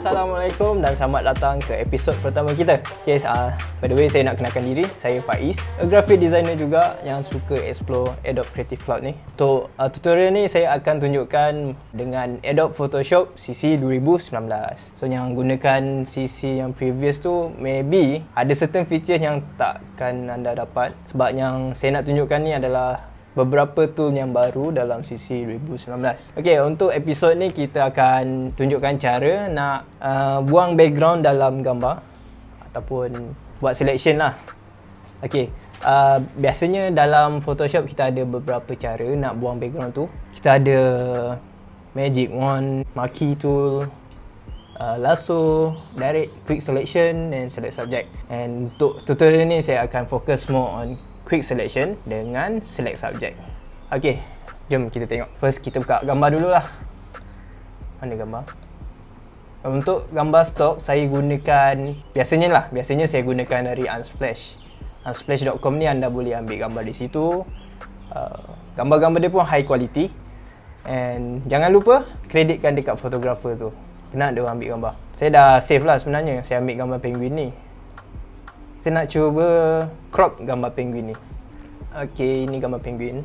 Assalamualaikum dan selamat datang ke episod pertama kita. Okay, uh, ah, by the way saya nak kenalkan diri, saya Faiz, a graphic designer juga yang suka explore Adobe Creative Cloud ni. Untuk uh, tutorial ni saya akan tunjukkan dengan Adobe Photoshop CC 2019. So yang gunakan CC yang previous tu maybe ada certain features yang takkan anda dapat sebab yang saya nak tunjukkan ni adalah beberapa tool yang baru dalam sisi 2019. Okey, untuk episod ni kita akan tunjukkan cara nak uh, buang background dalam gambar ataupun buat selection lah. Okey, uh, biasanya dalam Photoshop kita ada beberapa cara nak buang background tu. Kita ada magic wand, marquee tool, uh, lasso, direct quick selection and select subject. And untuk tutorial ni saya akan fokus more on quick selection dengan select subject. Okey, jom kita tengok. First kita buka gambar dulu lah. Mana gambar? Untuk gambar stock saya gunakan biasanya lah, biasanya saya gunakan dari Unsplash. Unsplash.com ni anda boleh ambil gambar di situ. Uh, gambar-gambar uh, dia pun high quality. And jangan lupa kreditkan dekat fotografer tu. Kena dia ambil gambar. Saya dah save lah sebenarnya saya ambil gambar penguin ni. Kita nak cuba crop gambar penguin ni Okay, ini gambar penguin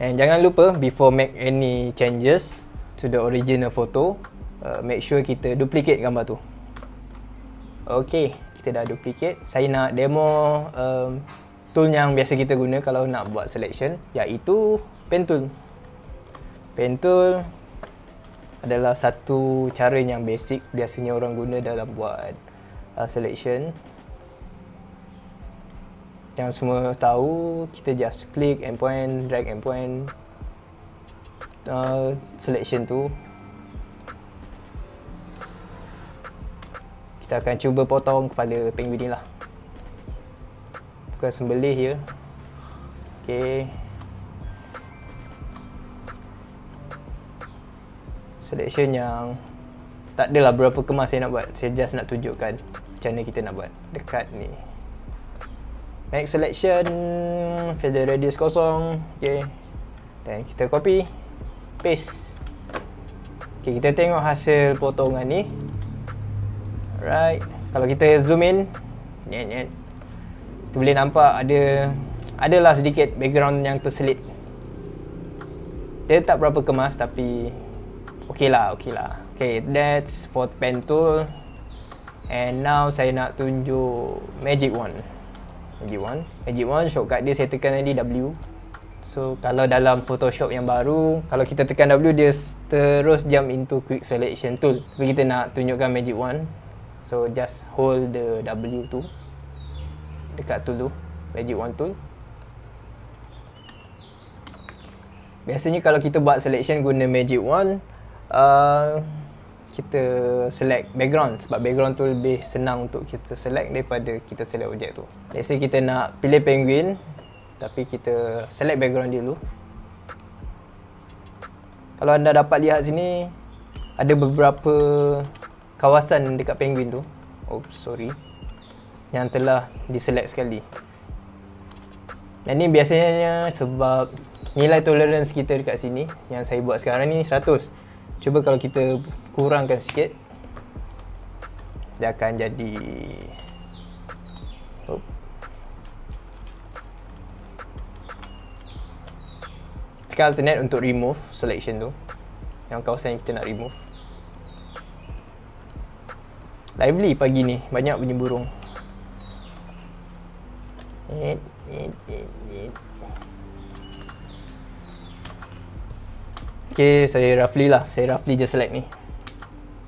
And jangan lupa, before make any changes To the original photo uh, Make sure kita duplicate gambar tu Okay, kita dah duplicate Saya nak demo um, Tool yang biasa kita guna kalau nak buat selection Iaitu pen tool Pen tool Adalah satu cara yang basic Biasanya orang guna dalam buat uh, Selection yang semua tahu kita just click endpoint drag endpoint uh, selection tu kita akan cuba potong kepala penguin ni lah bukan sembelih ya ok selection yang tak adalah berapa kemas saya nak buat saya just nak tunjukkan macam mana kita nak buat dekat ni Max selection Feather radius kosong Okay Dan kita copy Paste Okay kita tengok hasil potongan ni Alright Kalau kita zoom in Nyet nyet Kita boleh nampak ada Adalah sedikit background yang terselit Dia tak berapa kemas tapi Okay lah okay lah Okay that's for pen tool And now saya nak tunjuk magic one. Magic Wand Magic Wand shortcut dia saya tekan tadi W So kalau dalam Photoshop yang baru Kalau kita tekan W dia terus jump into Quick Selection Tool Tapi kita nak tunjukkan Magic Wand So just hold the W tu Dekat tool tu Magic Wand tool Biasanya kalau kita buat selection guna Magic Wand uh, kita select background sebab background tu lebih senang untuk kita select daripada kita select objek tu. Let's say kita nak pilih penguin tapi kita select background dia dulu. Kalau anda dapat lihat sini ada beberapa kawasan dekat penguin tu. Oops, sorry. Yang telah diselect sekali. Dan ni biasanya sebab nilai tolerance kita dekat sini yang saya buat sekarang ni Cuba kalau kita kurangkan sikit dia akan jadi Oop. Oh. Tekan alternate untuk remove selection tu yang kawasan yang kita nak remove Lively pagi ni, banyak bunyi burung Eh, eh, eh, eh Okay, saya roughly lah. Saya roughly je select ni.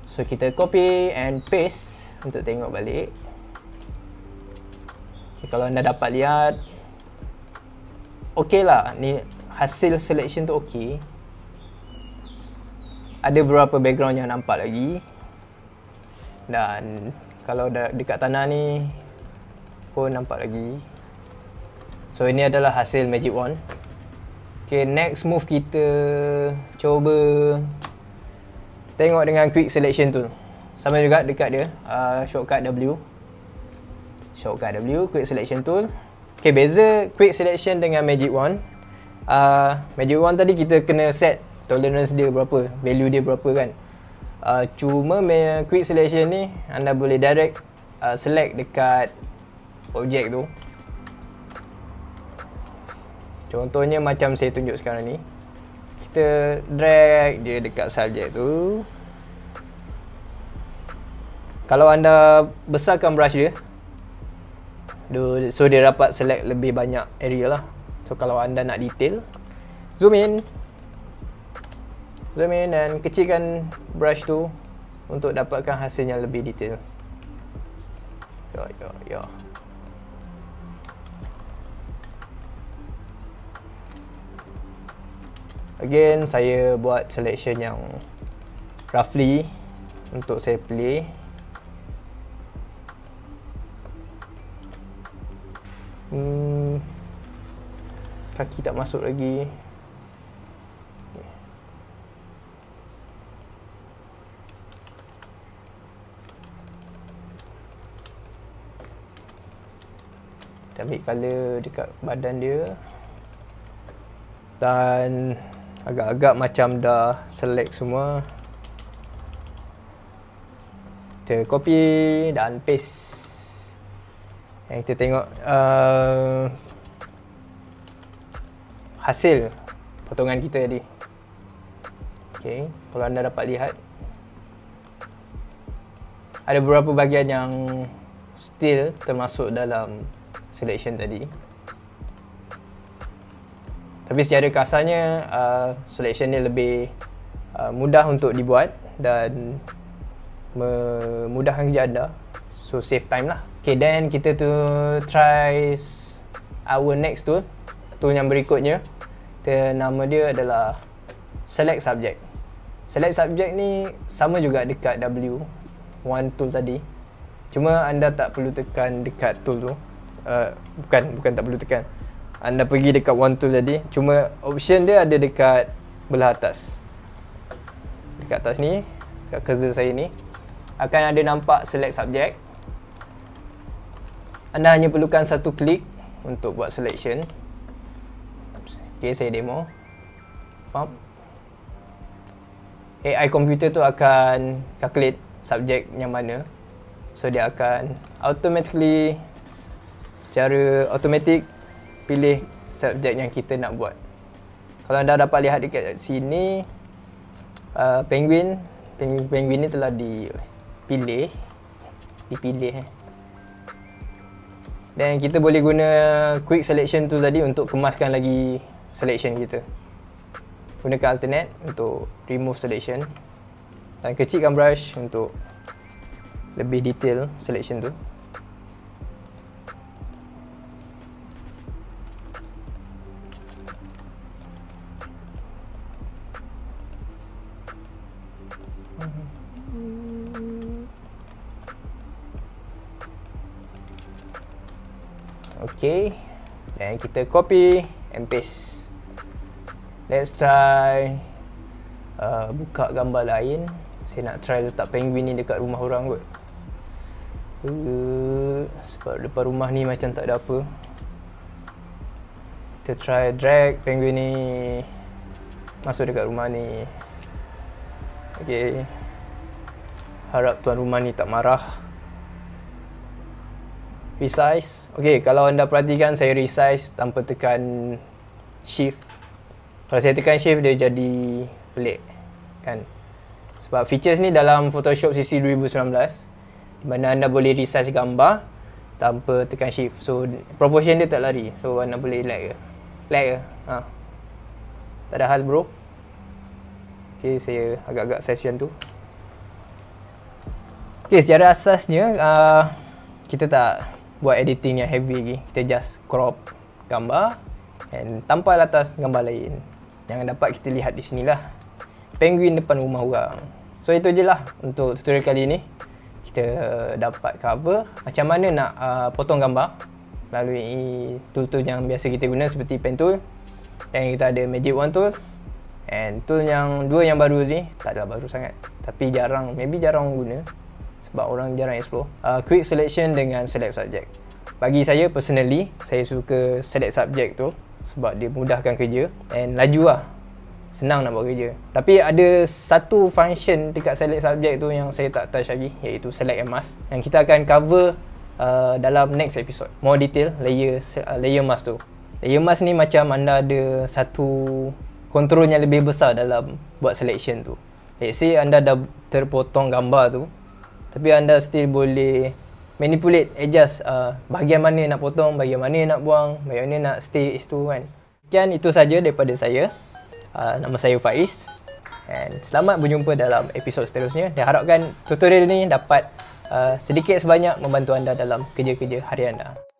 So, kita copy and paste untuk tengok balik. Okay, kalau anda dapat lihat. Okay lah. Ni hasil selection tu okay. Ada beberapa background yang nampak lagi. Dan kalau dah dekat tanah ni pun nampak lagi. So, ini adalah hasil magic wand. Okay, next move kita cuba tengok dengan quick selection tool. Sama juga dekat dia, uh, shortcut W. Shortcut W, quick selection tool. Okay, beza quick selection dengan magic wand. Uh, magic wand tadi kita kena set tolerance dia berapa, value dia berapa kan. Uh, cuma quick selection ni anda boleh direct uh, select dekat objek tu Contohnya macam saya tunjuk sekarang ni Kita drag dia dekat subjek tu Kalau anda besarkan brush dia So dia dapat select lebih banyak area lah So kalau anda nak detail Zoom in Zoom in dan kecilkan brush tu Untuk dapatkan hasil yang lebih detail Yo yo yo again saya buat selection yang roughly untuk saya play hmm, kaki tak masuk lagi kita ambil colour dekat badan dia dan agak-agak macam dah select semua kita copy dan paste dan kita tengok uh, hasil potongan kita tadi Okay, kalau anda dapat lihat ada beberapa bahagian yang still termasuk dalam selection tadi tapi secara kasarnya uh, selection ni lebih uh, mudah untuk dibuat dan memudahkan kerja anda so save time lah okay then kita tu try our next tool tool yang berikutnya the nama dia adalah select subject select subject ni sama juga dekat W one tool tadi cuma anda tak perlu tekan dekat tool tu uh, bukan bukan tak perlu tekan anda pergi dekat one tool tadi cuma option dia ada dekat belah atas dekat atas ni dekat cursor saya ni akan ada nampak select subject anda hanya perlukan satu klik untuk buat selection ok saya demo pump AI komputer tu akan calculate subjek yang mana so dia akan automatically secara automatic pilih subjek yang kita nak buat kalau anda dapat lihat dekat sini uh, penguin penguin penguin ni telah dipilih dipilih eh. dan kita boleh guna quick selection tu tadi untuk kemaskan lagi selection kita gunakan alternate untuk remove selection dan kecilkan brush untuk lebih detail selection tu Dan kita copy and paste. Let's try uh, buka gambar lain. Saya nak try letak penguin ni dekat rumah orang kot. Uh, sebab depan rumah ni macam tak ada apa. Kita try drag penguin ni masuk dekat rumah ni. Okay. Harap tuan rumah ni tak marah resize. Okey, kalau anda perhatikan saya resize tanpa tekan shift. Kalau saya tekan shift dia jadi pelik. Kan? Sebab features ni dalam Photoshop CC 2019 di mana anda boleh resize gambar tanpa tekan shift. So proportion dia tak lari. So anda boleh lag ke? Lag ke? Ha. Tak ada hal bro. Okey, saya agak-agak size yang tu. Okey, secara asasnya uh, kita tak buat editing yang heavy lagi kita just crop gambar and tampal atas gambar lain yang dapat kita lihat di sini lah penguin depan rumah orang so itu je lah untuk tutorial kali ni kita dapat cover macam mana nak uh, potong gambar melalui tool-tool yang biasa kita guna seperti pen tool dan kita ada magic wand tool and tool yang dua yang baru ni tak ada baru sangat tapi jarang, maybe jarang guna sebab orang jarang explore uh, quick selection dengan select subject bagi saya personally saya suka select subject tu sebab dia mudahkan kerja and laju lah senang nak buat kerja tapi ada satu function dekat select subject tu yang saya tak touch lagi iaitu select and mask yang kita akan cover uh, dalam next episode more detail layer uh, layer mask tu layer mask ni macam anda ada satu control yang lebih besar dalam buat selection tu let's say anda dah terpotong gambar tu tapi anda still boleh manipulate adjust uh, bahagian mana nak potong bahagian mana nak buang bahagian mana nak stay itu kan sekian itu saja daripada saya uh, nama saya Faiz and selamat berjumpa dalam episod seterusnya dan harapkan tutorial ni dapat uh, sedikit sebanyak membantu anda dalam kerja-kerja harian anda